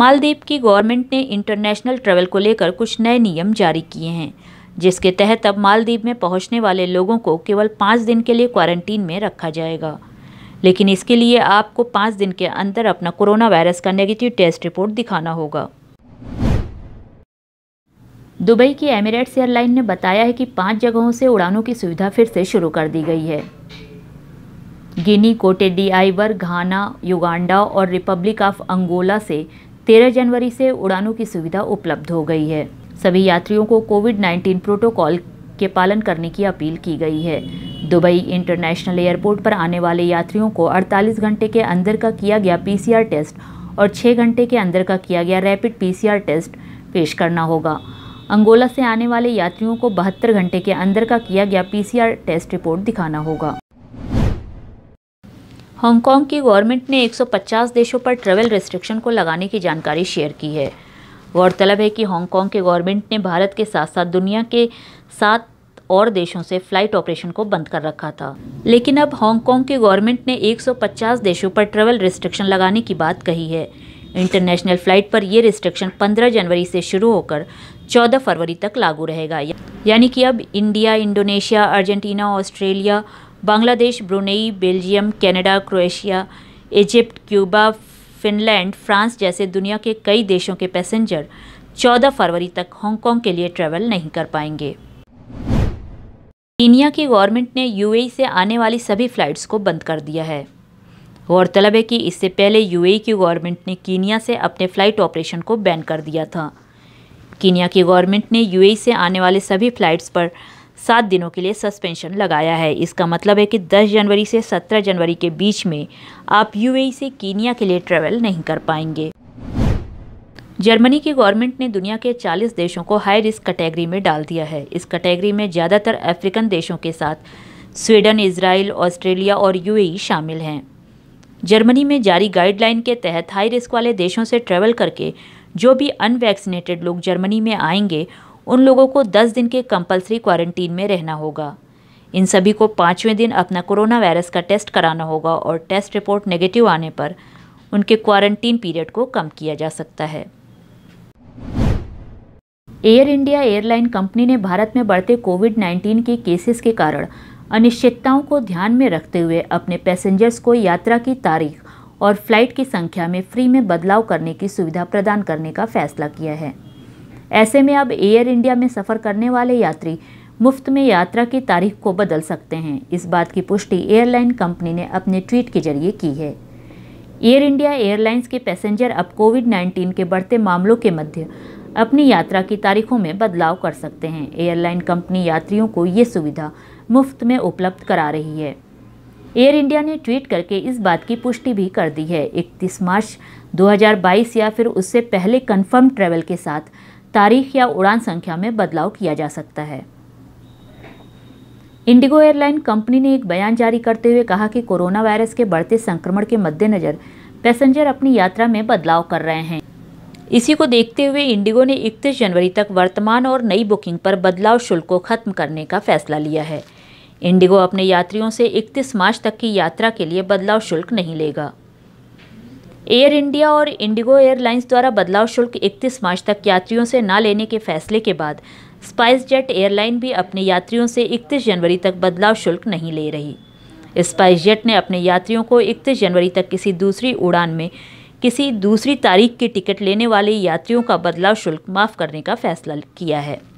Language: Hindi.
मालदीव की गवर्नमेंट ने इंटरनेशनल ट्रैवल को लेकर कुछ नए नियम जारी किए हैं जिसके तहत अब मालदीव में पहुंचने वाले लोगों को केवल पाँच दिन के लिए क्वारंटीन में रखा जाएगा लेकिन इसके लिए आपको पाँच दिन के अंदर अपना कोरोना वायरस का नेगेटिव टेस्ट रिपोर्ट दिखाना होगा दुबई की एमिरेट्स एयरलाइन ने बताया है कि पांच जगहों से उड़ानों की सुविधा फिर से शुरू कर दी गई है Guinea Cote d'Ivoire Ghana Uganda और रिपब्लिक ऑफ अंगोला से तेरह जनवरी से उड़ानों की सुविधा उपलब्ध हो गई है सभी यात्रियों को कोविड 19 प्रोटोकॉल के पालन करने की अपील की गई है दुबई इंटरनेशनल एयरपोर्ट पर आने वाले यात्रियों को 48 घंटे के अंदर का किया गया पीसीआर टेस्ट और 6 घंटे के अंदर का किया गया रैपिड पीसीआर टेस्ट पेश करना होगा अंगोला से आने वाले यात्रियों को बहत्तर घंटे के अंदर का किया गया पीसीआर टेस्ट रिपोर्ट दिखाना होगा हांगकांग की गवर्नमेंट ने 150 देशों पर ट्रैवल रेस्ट्रिक्शन को लगाने की जानकारी शेयर की है गौरतलब है कि हांगकांग के गवर्नमेंट ने भारत के साथ साथ दुनिया के सात और देशों से फ्लाइट ऑपरेशन को बंद कर रखा था लेकिन अब हांगकांग के गवर्नमेंट ने 150 देशों पर ट्रैवल रिस्ट्रिक्शन लगाने की बात कही है इंटरनेशनल फ्लाइट पर यह रिस्ट्रिक्शन 15 जनवरी से शुरू होकर 14 फरवरी तक लागू रहेगा यानी कि अब India Indonesia Argentina Australia Bangladesh Brunei Belgium Canada Croatia Egypt Cuba Finland France जैसे दुनिया के कई देशों के पैसेंजर 14 फरवरी तक हांगकांग के लिए ट्रैवल नहीं कर पाएंगे कीनिया की गवर्नमेंट ने यूएई से आने वाली सभी फ्लाइट्स को बंद कर दिया है गौरतलब है कि इससे पहले यूएई की गवर्नमेंट ने कीनिया से अपने फ्लाइट ऑपरेशन को बैन कर दिया था कीनिया की गवर्नमेंट ने यूएई से आने वाले सभी फ्लाइट्स पर सात दिनों के लिए सस्पेंशन लगाया है इसका मतलब है कि 10 जनवरी से 17 जनवरी के बीच में आप यूएई e से कीनिया के लिए ट्रैवल नहीं कर पाएंगे जर्मनी की गवर्नमेंट ने दुनिया के 40 देशों को हाई रिस्क कैटेगरी में डाल दिया है इस कैटेगरी में ज़्यादातर अफ्रीकन देशों के साथ स्वीडन इसराइल ऑस्ट्रेलिया और यू e शामिल हैं जर्मनी में जारी गाइडलाइन के तहत हाई रिस्क वाले देशों से ट्रैवल करके जो भी अनवैक्सीनेटेड लोग जर्मनी में आएंगे उन लोगों को 10 दिन के कंपलसरी क्वारंटीन में रहना होगा इन सभी को पाँचवें दिन अपना कोरोना वायरस का टेस्ट कराना होगा और टेस्ट रिपोर्ट नेगेटिव आने पर उनके क्वारंटीन पीरियड को कम किया जा सकता है एयर इंडिया एयरलाइन कंपनी ने भारत में बढ़ते कोविड 19 के केसेस के कारण अनिश्चितताओं को ध्यान में रखते हुए अपने पैसेंजर्स को यात्रा की तारीख और फ्लाइट की संख्या में फ्री में बदलाव करने की सुविधा प्रदान करने का फैसला किया है ऐसे में अब एयर इंडिया में सफ़र करने वाले यात्री मुफ्त में यात्रा की तारीख को बदल सकते हैं इस बात की पुष्टि एयरलाइन कंपनी ने अपने ट्वीट के जरिए की है एयर इंडिया एयरलाइंस के पैसेंजर अब कोविड 19 के बढ़ते मामलों के मध्य अपनी यात्रा की तारीखों में बदलाव कर सकते हैं एयरलाइन कंपनी यात्रियों को ये सुविधा मुफ्त में उपलब्ध करा रही है एयर इंडिया ने ट्वीट करके इस बात की पुष्टि भी कर दी है 31 मार्च 2022 या फिर उससे पहले कंफर्म ट्रैवल के साथ तारीख या उड़ान संख्या में बदलाव किया जा सकता है इंडिगो एयरलाइन कंपनी ने एक बयान जारी करते हुए कहा कि कोरोना वायरस के बढ़ते संक्रमण के मद्देनज़र पैसेंजर अपनी यात्रा में बदलाव कर रहे हैं इसी को देखते हुए इंडिगो ने इकतीस जनवरी तक वर्तमान और नई बुकिंग पर बदलाव शुल्क को खत्म करने का फैसला लिया है इंडिगो अपने यात्रियों से इकतीस मार्च तक की यात्रा के लिए बदलाव शुल्क नहीं लेगा एयर इंडिया और इंडिगो एयरलाइंस द्वारा बदलाव शुल्क 31 मार्च तक यात्रियों से ना लेने के फैसले के बाद स्पाइस जेट एयरलाइन भी अपने यात्रियों से 31 जनवरी तक बदलाव शुल्क नहीं ले रही स्पाइस जेट ने अपने यात्रियों को 31 जनवरी तक किसी दूसरी उड़ान में किसी दूसरी तारीख की टिकट लेने वाले यात्रियों का बदलाव शुल्क माफ़ करने का फैसला किया है